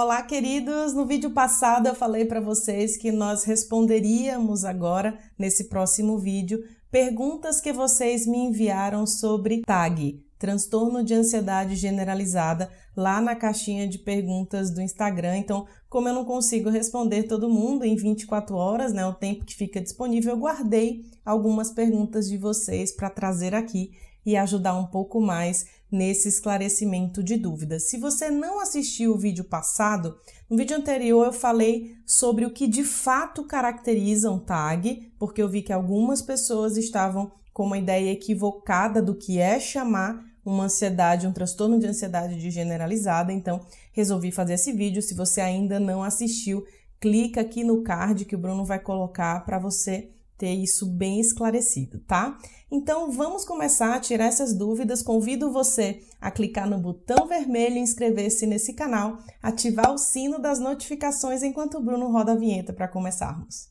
Olá, queridos! No vídeo passado eu falei para vocês que nós responderíamos agora, nesse próximo vídeo, perguntas que vocês me enviaram sobre TAG, transtorno de ansiedade generalizada, lá na caixinha de perguntas do Instagram. Então, como eu não consigo responder todo mundo em 24 horas, né, o tempo que fica disponível, eu guardei algumas perguntas de vocês para trazer aqui e ajudar um pouco mais nesse esclarecimento de dúvidas. Se você não assistiu o vídeo passado, no vídeo anterior eu falei sobre o que de fato caracteriza um tag, porque eu vi que algumas pessoas estavam com uma ideia equivocada do que é chamar uma ansiedade, um transtorno de ansiedade de generalizada, então resolvi fazer esse vídeo. Se você ainda não assistiu, clica aqui no card que o Bruno vai colocar para você ter isso bem esclarecido, tá? Então vamos começar a tirar essas dúvidas. Convido você a clicar no botão vermelho e inscrever-se nesse canal, ativar o sino das notificações enquanto o Bruno roda a vinheta para começarmos.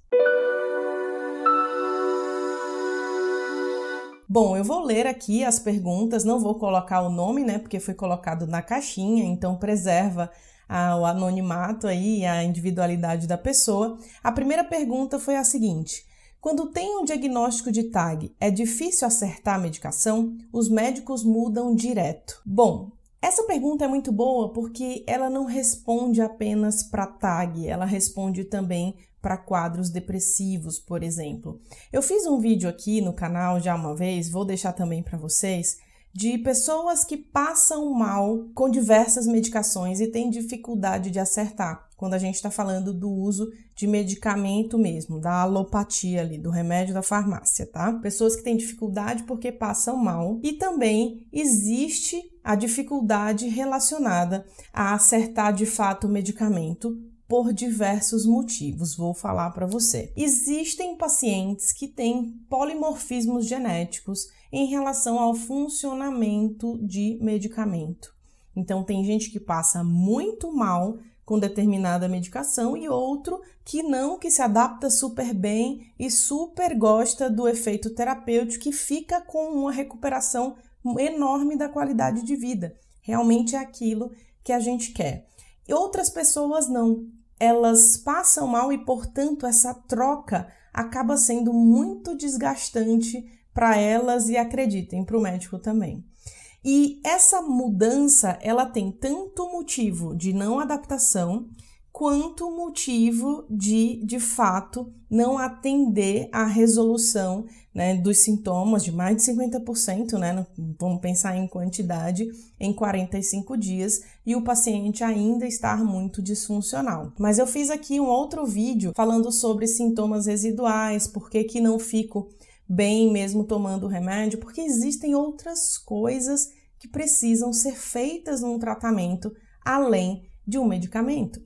Bom, eu vou ler aqui as perguntas, não vou colocar o nome, né, porque foi colocado na caixinha, então preserva ah, o anonimato aí, a individualidade da pessoa. A primeira pergunta foi a seguinte: quando tem um diagnóstico de TAG, é difícil acertar a medicação? Os médicos mudam direto. Bom, essa pergunta é muito boa porque ela não responde apenas para TAG, ela responde também para quadros depressivos, por exemplo. Eu fiz um vídeo aqui no canal já uma vez, vou deixar também para vocês, de pessoas que passam mal com diversas medicações e têm dificuldade de acertar quando a gente está falando do uso de medicamento mesmo, da alopatia ali, do remédio da farmácia, tá? Pessoas que têm dificuldade porque passam mal. E também existe a dificuldade relacionada a acertar de fato o medicamento por diversos motivos, vou falar para você. Existem pacientes que têm polimorfismos genéticos em relação ao funcionamento de medicamento. Então, tem gente que passa muito mal com determinada medicação e outro que não, que se adapta super bem e super gosta do efeito terapêutico e fica com uma recuperação enorme da qualidade de vida. Realmente é aquilo que a gente quer. E outras pessoas não. Elas passam mal e, portanto, essa troca acaba sendo muito desgastante para elas e acreditem, para o médico também. E essa mudança, ela tem tanto motivo de não adaptação, quanto motivo de, de fato, não atender à resolução né, dos sintomas de mais de 50%, né, vamos pensar em quantidade, em 45 dias, e o paciente ainda estar muito disfuncional. Mas eu fiz aqui um outro vídeo falando sobre sintomas residuais, por que, que não fico bem mesmo tomando o remédio, porque existem outras coisas que precisam ser feitas num tratamento além de um medicamento.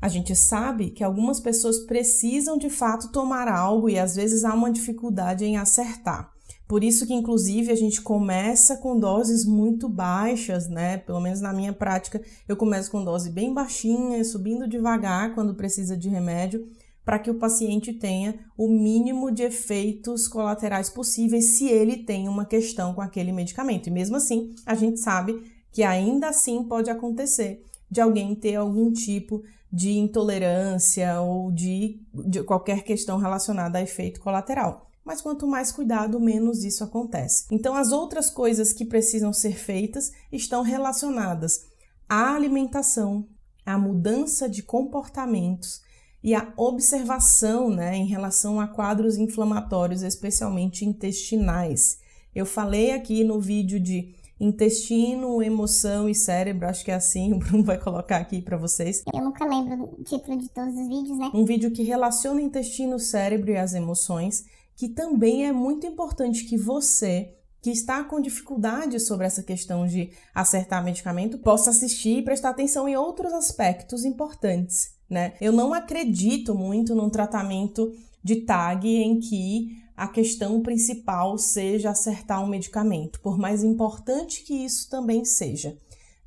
A gente sabe que algumas pessoas precisam de fato tomar algo e às vezes há uma dificuldade em acertar. Por isso que, inclusive, a gente começa com doses muito baixas, né? Pelo menos na minha prática, eu começo com dose bem baixinha, subindo devagar quando precisa de remédio, para que o paciente tenha o mínimo de efeitos colaterais possíveis se ele tem uma questão com aquele medicamento. E mesmo assim, a gente sabe que ainda assim pode acontecer de alguém ter algum tipo de intolerância ou de, de qualquer questão relacionada a efeito colateral mas quanto mais cuidado, menos isso acontece. Então, as outras coisas que precisam ser feitas estão relacionadas à alimentação, à mudança de comportamentos, e a observação né, em relação a quadros inflamatórios, especialmente intestinais. Eu falei aqui no vídeo de intestino, emoção e cérebro, acho que é assim, o Bruno vai colocar aqui para vocês. Eu nunca lembro o título de todos os vídeos, né? Um vídeo que relaciona intestino, cérebro e as emoções, que também é muito importante que você que está com dificuldade sobre essa questão de acertar medicamento, possa assistir e prestar atenção em outros aspectos importantes né? Eu não acredito muito num tratamento de TAG em que a questão principal seja acertar um medicamento, por mais importante que isso também seja.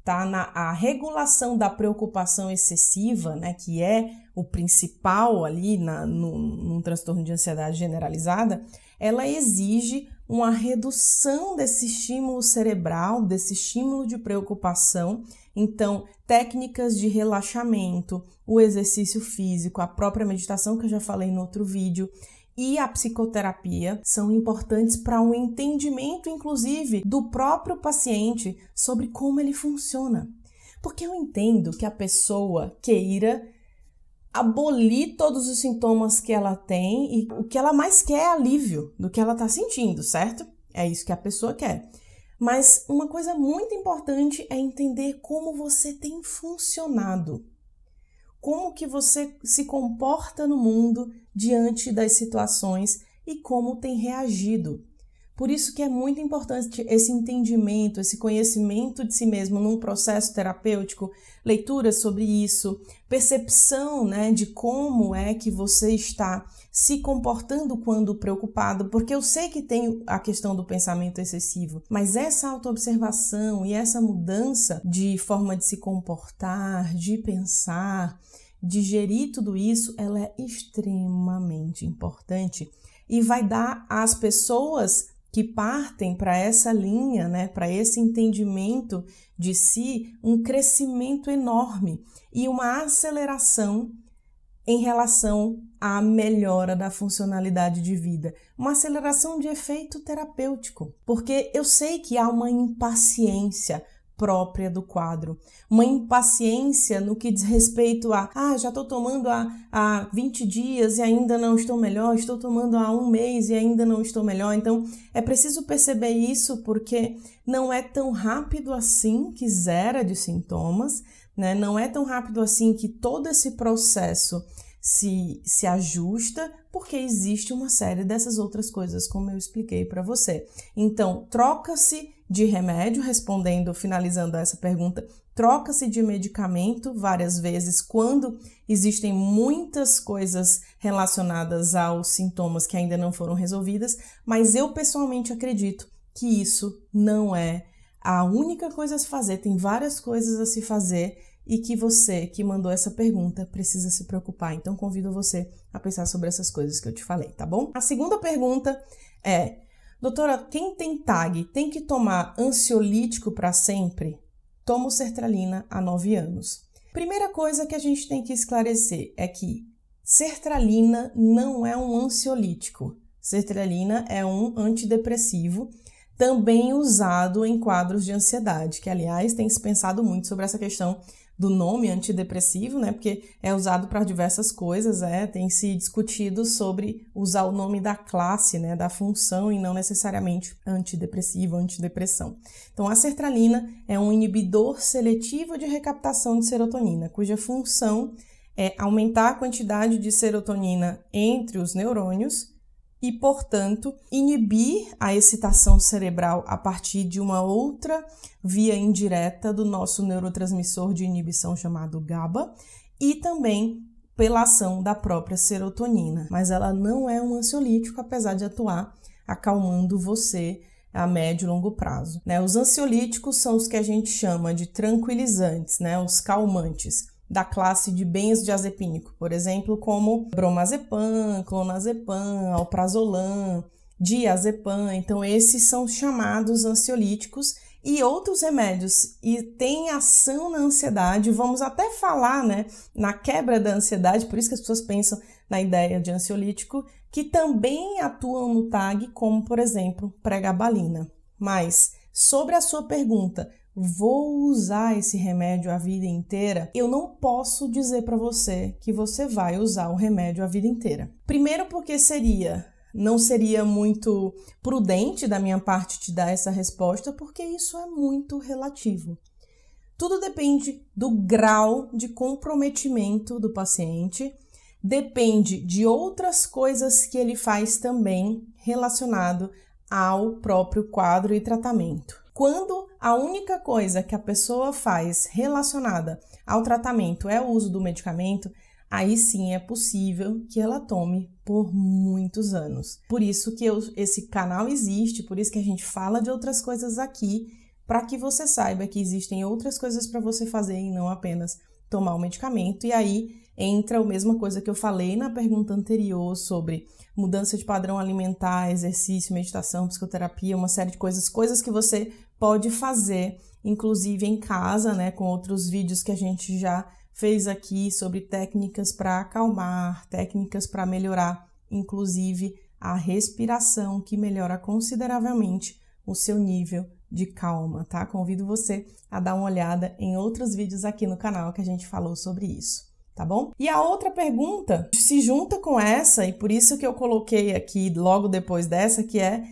Tá? Na, a regulação da preocupação excessiva, né, que é o principal ali na, no, num transtorno de ansiedade generalizada, ela exige uma redução desse estímulo cerebral, desse estímulo de preocupação. Então, técnicas de relaxamento, o exercício físico, a própria meditação que eu já falei no outro vídeo e a psicoterapia são importantes para um entendimento, inclusive, do próprio paciente sobre como ele funciona. Porque eu entendo que a pessoa queira abolir todos os sintomas que ela tem e o que ela mais quer é alívio do que ela está sentindo, certo? É isso que a pessoa quer. Mas uma coisa muito importante é entender como você tem funcionado. Como que você se comporta no mundo diante das situações e como tem reagido. Por isso que é muito importante esse entendimento, esse conhecimento de si mesmo num processo terapêutico, leitura sobre isso, percepção, né, de como é que você está se comportando quando preocupado, porque eu sei que tem a questão do pensamento excessivo, mas essa autoobservação e essa mudança de forma de se comportar, de pensar, de gerir tudo isso, ela é extremamente importante e vai dar às pessoas que partem para essa linha, né, para esse entendimento de si, um crescimento enorme e uma aceleração em relação à melhora da funcionalidade de vida, uma aceleração de efeito terapêutico, porque eu sei que há uma impaciência, própria do quadro, uma impaciência no que diz respeito a ah, já estou tomando há, há 20 dias e ainda não estou melhor, estou tomando há um mês e ainda não estou melhor. Então é preciso perceber isso porque não é tão rápido assim que zera de sintomas, né? não é tão rápido assim que todo esse processo se, se ajusta, porque existe uma série dessas outras coisas, como eu expliquei para você. Então, troca-se de remédio, respondendo, finalizando essa pergunta, troca-se de medicamento várias vezes quando existem muitas coisas relacionadas aos sintomas que ainda não foram resolvidas, mas eu pessoalmente acredito que isso não é a única coisa a se fazer, tem várias coisas a se fazer e que você que mandou essa pergunta precisa se preocupar. Então convido você a pensar sobre essas coisas que eu te falei, tá bom? A segunda pergunta é: Doutora, quem tem TAG tem que tomar ansiolítico para sempre? Tomo sertralina há 9 anos. Primeira coisa que a gente tem que esclarecer é que sertralina não é um ansiolítico. Sertralina é um antidepressivo também usado em quadros de ansiedade, que aliás tem se pensado muito sobre essa questão do nome antidepressivo, né? Porque é usado para diversas coisas, é, tem se discutido sobre usar o nome da classe, né, da função e não necessariamente antidepressivo, antidepressão. Então a sertralina é um inibidor seletivo de recaptação de serotonina, cuja função é aumentar a quantidade de serotonina entre os neurônios e, portanto, inibir a excitação cerebral a partir de uma outra via indireta do nosso neurotransmissor de inibição chamado GABA e também pela ação da própria serotonina. Mas ela não é um ansiolítico, apesar de atuar acalmando você a médio e longo prazo. Né? Os ansiolíticos são os que a gente chama de tranquilizantes, né? os calmantes da classe de bens benzodiazepínico, por exemplo, como bromazepam, clonazepam, alprazolam, diazepam. Então, esses são chamados ansiolíticos e outros remédios e têm ação na ansiedade. Vamos até falar, né, na quebra da ansiedade, por isso que as pessoas pensam na ideia de ansiolítico, que também atuam no TAG, como, por exemplo, pregabalina. Mas sobre a sua pergunta, vou usar esse remédio a vida inteira, eu não posso dizer para você que você vai usar o remédio a vida inteira. Primeiro, porque seria não seria muito prudente da minha parte te dar essa resposta, porque isso é muito relativo. Tudo depende do grau de comprometimento do paciente, depende de outras coisas que ele faz também relacionado ao próprio quadro e tratamento. Quando a única coisa que a pessoa faz relacionada ao tratamento é o uso do medicamento, aí sim é possível que ela tome por muitos anos. Por isso que eu, esse canal existe, por isso que a gente fala de outras coisas aqui, para que você saiba que existem outras coisas para você fazer e não apenas tomar o medicamento. E aí entra a mesma coisa que eu falei na pergunta anterior sobre mudança de padrão alimentar, exercício, meditação, psicoterapia, uma série de coisas, coisas que você pode fazer, inclusive em casa, né, com outros vídeos que a gente já fez aqui sobre técnicas para acalmar, técnicas para melhorar, inclusive a respiração, que melhora consideravelmente o seu nível de calma, tá? Convido você a dar uma olhada em outros vídeos aqui no canal que a gente falou sobre isso tá bom? E a outra pergunta se junta com essa, e por isso que eu coloquei aqui logo depois dessa, que é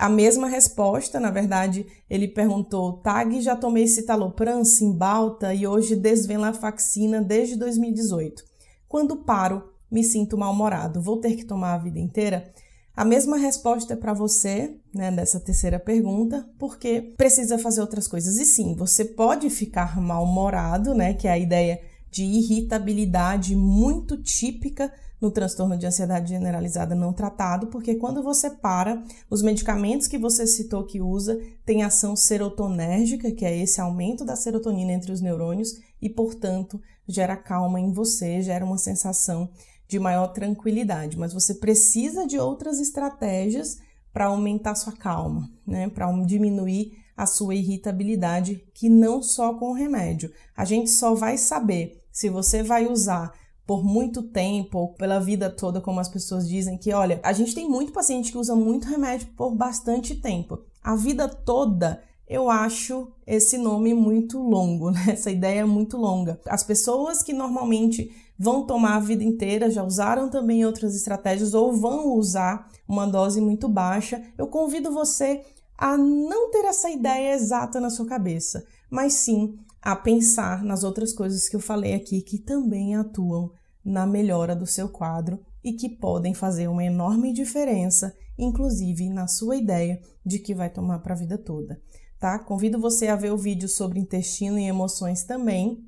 a mesma resposta, na verdade, ele perguntou: Tag, já tomei citalopram, simbalta e hoje a vacina desde 2018. Quando paro, me sinto mal-humorado, vou ter que tomar a vida inteira? A mesma resposta é para você, né, dessa terceira pergunta, porque precisa fazer outras coisas. E sim, você pode ficar mal-humorado, né, que é a ideia de irritabilidade muito típica no transtorno de ansiedade generalizada não tratado, porque quando você para, os medicamentos que você citou que usa têm ação serotonérgica, que é esse aumento da serotonina entre os neurônios, e, portanto, gera calma em você, gera uma sensação de maior tranquilidade. Mas você precisa de outras estratégias para aumentar sua calma, né? Para diminuir a sua irritabilidade, que não só com o remédio. A gente só vai saber se você vai usar por muito tempo, ou pela vida toda, como as pessoas dizem, que olha, a gente tem muito paciente que usa muito remédio por bastante tempo. A vida toda eu acho esse nome muito longo, né? essa ideia é muito longa. As pessoas que normalmente vão tomar a vida inteira já usaram também outras estratégias ou vão usar uma dose muito baixa. Eu convido você a não ter essa ideia exata na sua cabeça, mas sim a pensar nas outras coisas que eu falei aqui que também atuam na melhora do seu quadro e que podem fazer uma enorme diferença, inclusive na sua ideia de que vai tomar para a vida toda, tá? Convido você a ver o vídeo sobre intestino e emoções também.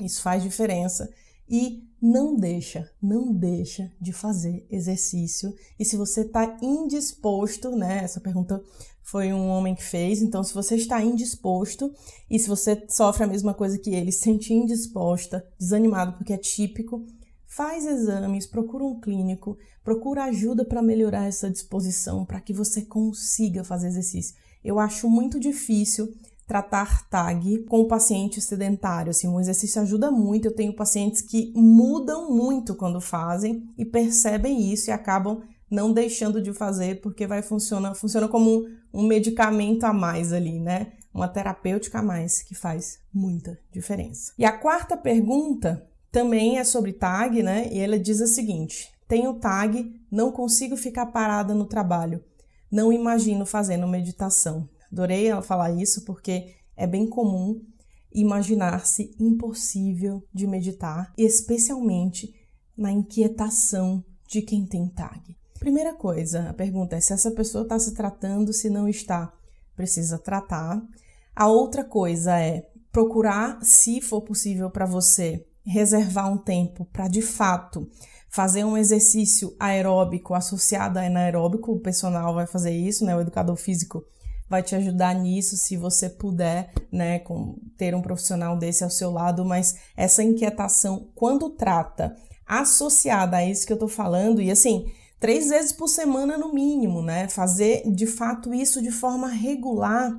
Isso faz diferença e não deixa, não deixa de fazer exercício. E se você está indisposto, né? Essa pergunta foi um homem que fez. Então, se você está indisposto e se você sofre a mesma coisa que ele, sente sentir indisposta, desanimado, porque é típico faz exames, procura um clínico, procura ajuda para melhorar essa disposição, para que você consiga fazer exercício. Eu acho muito difícil tratar TAG com o paciente sedentário. Assim, o exercício ajuda muito. Eu tenho pacientes que mudam muito quando fazem e percebem isso e acabam não deixando de fazer porque vai funciona, funciona como um, um medicamento a mais ali, né? Uma terapêutica a mais que faz muita diferença. E a quarta pergunta também é sobre tag, né? E ela diz o seguinte: tenho tag, não consigo ficar parada no trabalho, não imagino fazendo meditação. Adorei ela falar isso porque é bem comum imaginar-se impossível de meditar, especialmente na inquietação de quem tem tag. Primeira coisa, a pergunta é se essa pessoa está se tratando, se não está, precisa tratar. A outra coisa é procurar, se for possível para você, reservar um tempo para de fato fazer um exercício aeróbico associado a anaeróbico, o personal vai fazer isso, né? O educador físico vai te ajudar nisso se você puder, né, com, ter um profissional desse ao seu lado, mas essa inquietação quando trata associada a isso que eu tô falando e assim, três vezes por semana no mínimo, né? Fazer de fato isso de forma regular,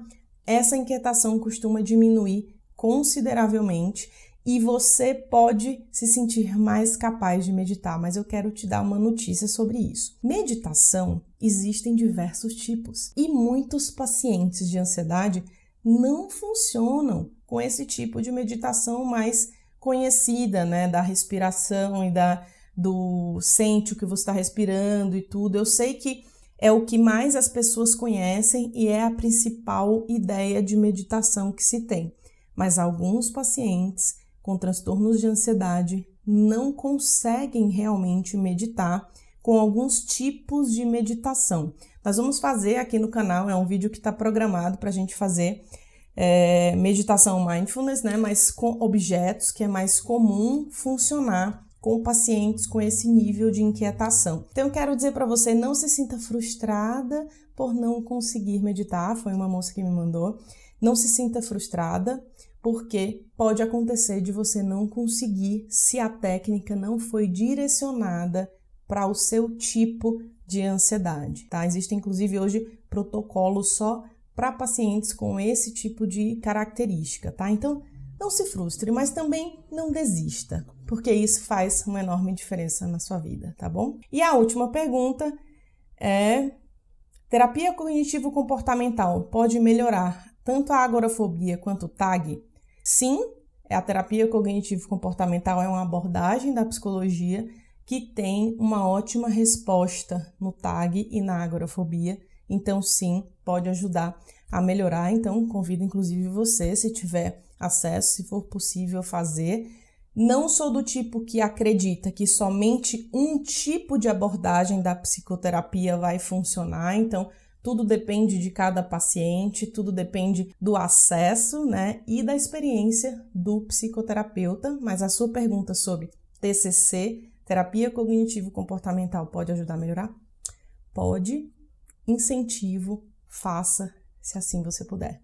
essa inquietação costuma diminuir consideravelmente e você pode se sentir mais capaz de meditar, mas eu quero te dar uma notícia sobre isso. Meditação existem diversos tipos e muitos pacientes de ansiedade não funcionam com esse tipo de meditação mais conhecida, né, da respiração e da do sente o que você está respirando e tudo. Eu sei que é o que mais as pessoas conhecem e é a principal ideia de meditação que se tem. Mas alguns pacientes com transtornos de ansiedade não conseguem realmente meditar com alguns tipos de meditação. Nós vamos fazer aqui no canal, é um vídeo que está programado para a gente fazer é, meditação mindfulness, né? Mas com objetos que é mais comum funcionar com pacientes com esse nível de inquietação. Então, eu quero dizer para você: não se sinta frustrada por não conseguir meditar. Foi uma moça que me mandou. Não se sinta frustrada porque pode acontecer de você não conseguir se a técnica não foi direcionada para o seu tipo de ansiedade, tá? Existem inclusive hoje protocolos só para pacientes com esse tipo de característica, tá? Então, não se frustre, mas também não desista, porque isso faz uma enorme diferença na sua vida, tá bom? E a última pergunta é: terapia cognitivo-comportamental pode melhorar tanto a agorafobia quanto o TAG? Sim, a terapia cognitivo-comportamental é uma abordagem da psicologia que tem uma ótima resposta no TAG e na agorafobia. Então, sim, pode ajudar a melhorar. Então, convido inclusive você, se tiver acesso, se for possível fazer. Não sou do tipo que acredita que somente um tipo de abordagem da psicoterapia vai funcionar. Então, tudo depende de cada paciente, tudo depende do acesso, né, e da experiência do psicoterapeuta. Mas a sua pergunta sobre TCC, terapia cognitivo-comportamental, pode ajudar a melhorar? Pode. Incentivo, faça, se assim você puder.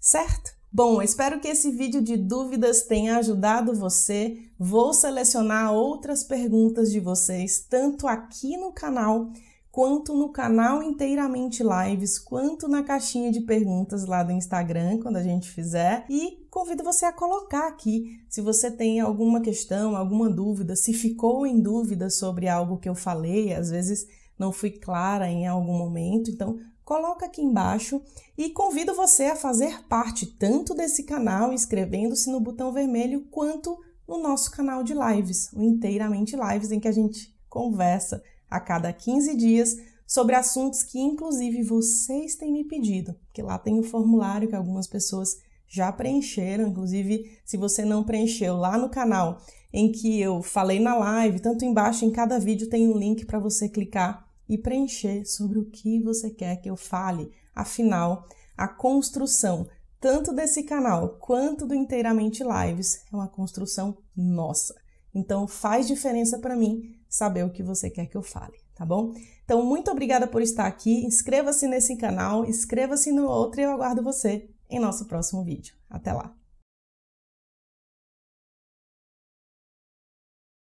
Certo? Bom, espero que esse vídeo de dúvidas tenha ajudado você. Vou selecionar outras perguntas de vocês, tanto aqui no canal quanto no canal Inteiramente Lives, quanto na caixinha de perguntas lá do Instagram, quando a gente fizer. E convido você a colocar aqui se você tem alguma questão, alguma dúvida, se ficou em dúvida sobre algo que eu falei, às vezes não fui clara em algum momento, então coloca aqui embaixo e convido você a fazer parte tanto desse canal inscrevendo-se no botão vermelho quanto no nosso canal de lives, o Inteiramente Lives, em que a gente conversa a cada 15 dias sobre assuntos que, inclusive, vocês têm me pedido, porque lá tem o um formulário que algumas pessoas já preencheram. Inclusive, se você não preencheu lá no canal em que eu falei na live, tanto embaixo em cada vídeo tem um link para você clicar e preencher sobre o que você quer que eu fale. Afinal, a construção tanto desse canal quanto do Inteiramente Lives é uma construção nossa. Então faz diferença para mim saber o que você quer que eu fale, tá bom? Então, muito obrigada por estar aqui. Inscreva-se nesse canal, inscreva-se no outro e eu aguardo você em nosso próximo vídeo. Até lá!